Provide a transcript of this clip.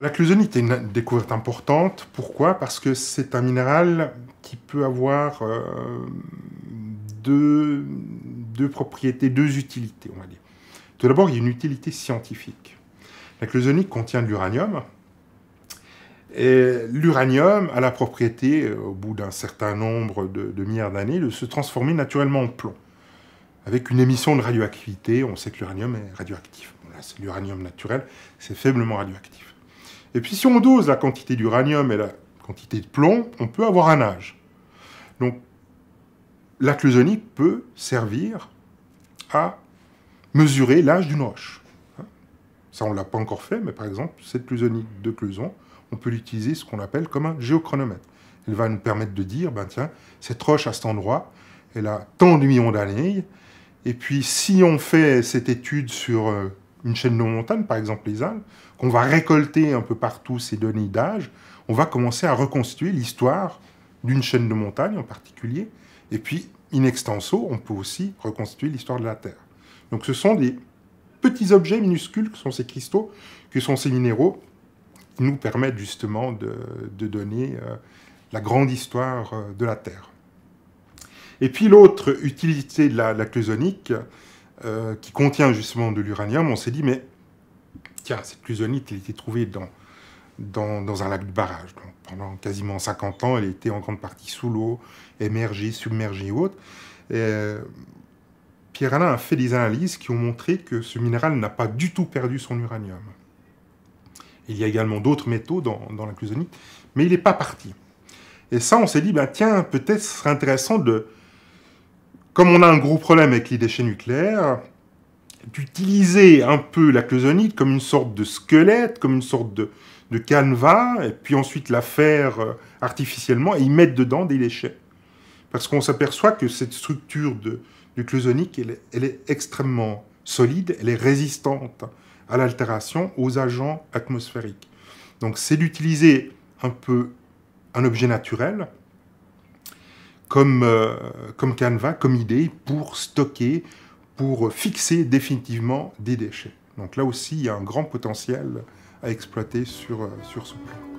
La clusonite est une découverte importante. Pourquoi Parce que c'est un minéral qui peut avoir euh, deux, propriétés, deux utilités, on va dire. Tout d'abord, il y a une utilité scientifique. La clusonite contient de l'uranium. Et l'uranium a la propriété, euh, au bout d'un certain nombre de, milliards d'années, de se transformer naturellement en plomb. Avec une émission de radioactivité, on sait que l'uranium est radioactif. c'est l'uranium naturel, c'est faiblement radioactif. Et puis si on dose la quantité d'uranium et la quantité de plomb, on peut avoir un âge. Donc la clusonie peut servir à mesurer l'âge d'une roche. Ça, on ne l'a pas encore fait, mais par exemple, cette clusonie de Cluson, on peut l'utiliser ce qu'on appelle comme un géochronomètre. Elle va nous permettre de dire, ben tiens, cette roche à cet endroit, elle a tant de millions d'années, et puis si on fait cette étude sur euh, une chaîne de montagne, par exemple les Alpes, qu'on va récolter un peu partout ces données d'âge, on va commencer à reconstituer l'histoire d'une chaîne de montagne en particulier, et puis in extenso, on peut aussi reconstituer l'histoire de la Terre. Donc ce sont des petits objets minuscules que sont ces cristaux, que sont ces minéraux, qui nous permettent justement de, donner euh, la grande histoire euh, de la Terre. Et puis l'autre utilité de la, la euh, qui contient justement de l'uranium, on s'est dit, mais tiens, cette clusonite, elle été trouvée dans, dans, un lac de barrage. pendant quasiment 50 ans, elle était en grande partie sous l'eau, émergée, submergée ou autre. Euh, Pierre Alain a fait des analyses qui ont montré que ce minéral n'a pas du tout perdu son uranium. Il y a également d'autres métaux dans, dans la clusonite, mais il n'est pas parti. Et ça, on s'est dit, ben, tiens, peut-être ce serait intéressant de, comme on a un gros problème avec les déchets nucléaires, d'utiliser un peu la closonite comme une sorte de squelette, comme une sorte de, de canevas, et puis ensuite la faire euh, artificiellement et y mettre dedans des déchets. Parce qu'on s'aperçoit que cette structure de, de elle, est extrêmement solide, elle est résistante à l'altération, aux agents atmosphériques. Donc c'est d'utiliser un peu un objet naturel, comme, euh, comme Canva, comme idée pour stocker, pour fixer définitivement des déchets. Donc là aussi, il y a un grand potentiel à exploiter sur euh, ce plan.